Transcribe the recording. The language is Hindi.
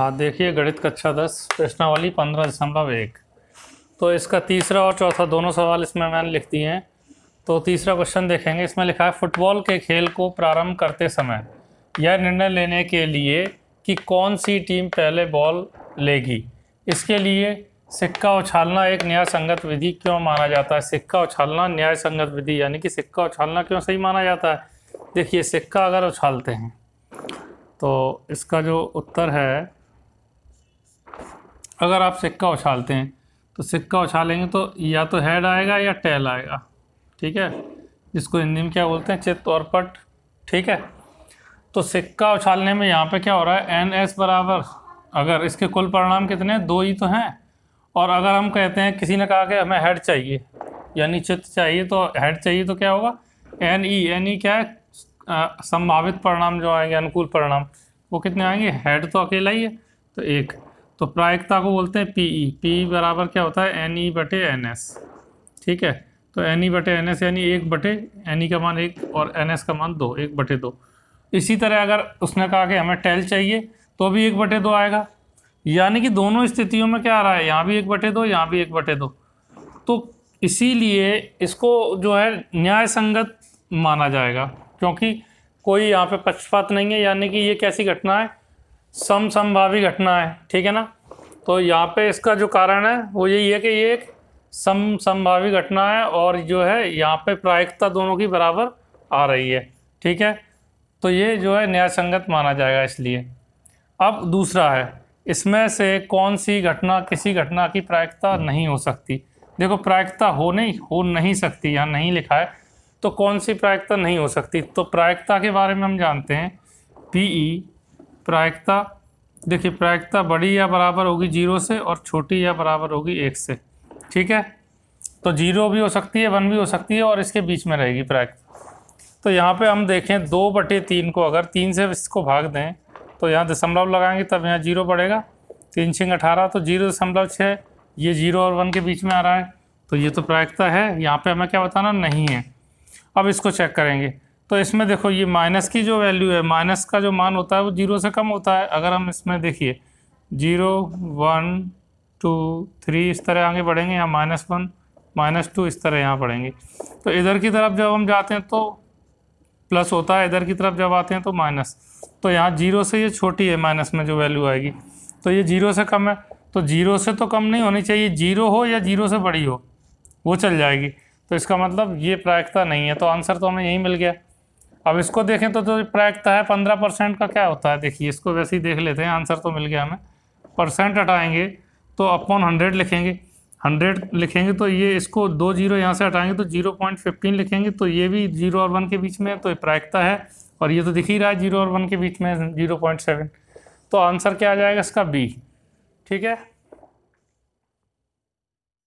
हाँ देखिए गणित कक्षा दस प्रश्नावली पंद्रह दशमलव एक तो इसका तीसरा और चौथा दोनों सवाल इसमें मैंने लिख दिए हैं तो तीसरा क्वेश्चन देखेंगे इसमें लिखा है फुटबॉल के खेल को प्रारंभ करते समय यह निर्णय लेने के लिए कि कौन सी टीम पहले बॉल लेगी इसके लिए सिक्का उछालना एक न्याय संगत विधि क्यों माना जाता है सिक्का उछालना न्याय संगत विधि यानी कि सिक्का उछालना क्यों सही माना जाता है देखिए सिक्का अगर उछालते हैं तो इसका जो उत्तर है अगर आप सिक्का उछालते हैं तो सिक्का उछालेंगे तो या तो हेड आएगा या टेल आएगा ठीक है जिसको हिंदी में क्या बोलते हैं चित्त और पट ठीक है तो सिक्का उछालने में यहाँ पे क्या हो रहा है एन एस बराबर अगर इसके कुल परिणाम कितने हैं दो ही तो हैं और अगर हम कहते हैं किसी ने कहा कि हमें हेड चाहिए यानी चित्त चाहिए तो हेड चाहिए तो क्या होगा एन ई एन ई क्या है संभावित परिणाम जो आएंगे अनुकूल परिणाम वो कितने आएंगे हेड तो अकेला ही है तो एक तो प्रायिकता को बोलते हैं पी ई पी ई बराबर क्या होता है एन ई e बटे एन एस ठीक है तो एन ई e बटे एन एस यानी एक बटे एन ई e का मान एक और एन एस का मान दो एक बटे दो इसी तरह अगर उसने कहा कि हमें टेल चाहिए तो भी एक बटे दो आएगा यानी कि दोनों स्थितियों में क्या आ रहा है यहाँ भी एक बटे दो यहाँ भी एक बटे दो तो इसीलिए इसको जो है न्याय संगत माना जाएगा क्योंकि कोई यहाँ पे पक्षपात नहीं है यानी कि ये कैसी घटना है समसंभावी घटना है ठीक है ना तो यहाँ पे इसका जो कारण है वो यही है कि ये एक समसंभावी घटना है और जो है यहाँ पे प्रायिकता दोनों की बराबर आ रही है ठीक है तो ये जो है न्याय संगत माना जाएगा इसलिए अब दूसरा है इसमें से कौन सी घटना किसी घटना की प्रायिकता नहीं हो सकती देखो प्रायिकता हो नहीं हो नहीं सकती यहाँ नहीं लिखा है तो कौन सी प्रायिकता नहीं हो सकती तो प्रायिकता के बारे में हम जानते हैं पी ई e प्रायिकता देखिए प्रायिकता बड़ी या बराबर होगी जीरो से और छोटी या बराबर होगी एक से ठीक है तो जीरो भी हो सकती है वन भी हो सकती है और इसके बीच में रहेगी प्रायिकता तो यहाँ पे हम देखें दो बटे तीन को अगर तीन से इसको भाग दें तो यहाँ दशमलव लगाएंगे तब यहाँ जीरो बढ़ेगा तीन छिंग अठारह तो जीरो दशमलव छः ये जीरो और वन के बीच में आ रहा है तो ये तो प्रायिकता है यहाँ पर हमें क्या बताना नहीं है अब इसको चेक करेंगे तो इसमें देखो ये माइनस की जो वैल्यू है माइनस का जो मान होता है वो जीरो से कम होता है अगर हम इसमें देखिए जीरो वन टू थ्री इस तरह आगे बढ़ेंगे यहाँ माइनस वन माइनस टू इस तरह यहाँ बढ़ेंगे तो इधर की तरफ जब हम जाते हैं तो प्लस होता है इधर की तरफ जब आते हैं तो माइनस तो यहाँ जीरो से ये छोटी है माइनस में जो वैल्यू आएगी तो ये जीरो से कम है तो जीरो से तो कम नहीं होनी चाहिए जीरो हो या जीरो से बड़ी हो वो चल जाएगी तो इसका मतलब ये प्रायिकता नहीं है तो आंसर तो हमें यही मिल गया अब इसको देखें तो जो प्रायिकता है पंद्रह परसेंट का क्या होता है देखिए इसको वैसे ही देख लेते हैं आंसर तो मिल गया हमें परसेंट हटाएंगे तो अपॉन हंड्रेड लिखेंगे हंड्रेड लिखेंगे तो ये इसको दो जीरो यहाँ से हटाएंगे तो जीरो पॉइंट फिफ्टीन लिखेंगे तो ये भी जीरो और वन के बीच में तो प्रायिकता है और ये तो दिख ही रहा है जीरो और वन के बीच में जीरो पॉइंट सेवन तो आंसर क्या आ जाएगा इसका बी ठीक है